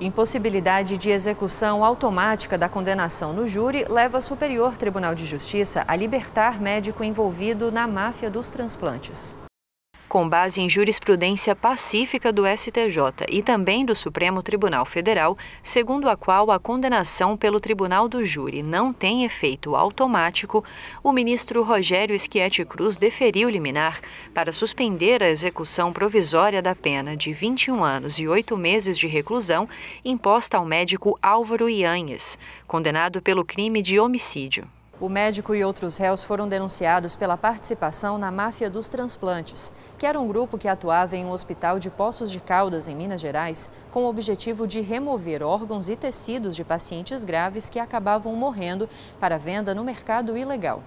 Impossibilidade de execução automática da condenação no júri leva o Superior Tribunal de Justiça a libertar médico envolvido na máfia dos transplantes com base em jurisprudência pacífica do STJ e também do Supremo Tribunal Federal, segundo a qual a condenação pelo Tribunal do Júri não tem efeito automático, o ministro Rogério Schietti Cruz deferiu liminar para suspender a execução provisória da pena de 21 anos e 8 meses de reclusão imposta ao médico Álvaro Ianhes, condenado pelo crime de homicídio. O médico e outros réus foram denunciados pela participação na máfia dos transplantes, que era um grupo que atuava em um hospital de Poços de Caldas, em Minas Gerais, com o objetivo de remover órgãos e tecidos de pacientes graves que acabavam morrendo para venda no mercado ilegal.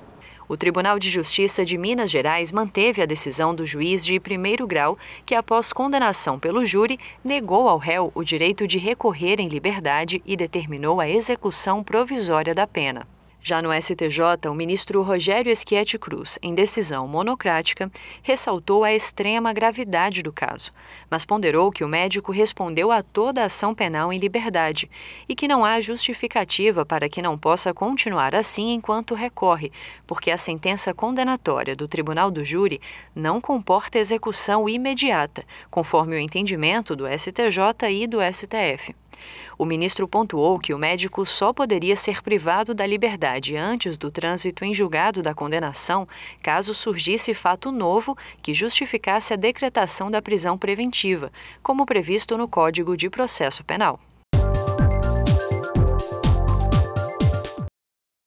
O Tribunal de Justiça de Minas Gerais manteve a decisão do juiz de primeiro grau, que, após condenação pelo júri, negou ao réu o direito de recorrer em liberdade e determinou a execução provisória da pena. Já no STJ, o ministro Rogério Esquete Cruz, em decisão monocrática, ressaltou a extrema gravidade do caso, mas ponderou que o médico respondeu a toda a ação penal em liberdade e que não há justificativa para que não possa continuar assim enquanto recorre, porque a sentença condenatória do Tribunal do Júri não comporta execução imediata, conforme o entendimento do STJ e do STF. O ministro pontuou que o médico só poderia ser privado da liberdade antes do trânsito em julgado da condenação, caso surgisse fato novo que justificasse a decretação da prisão preventiva, como previsto no Código de Processo Penal.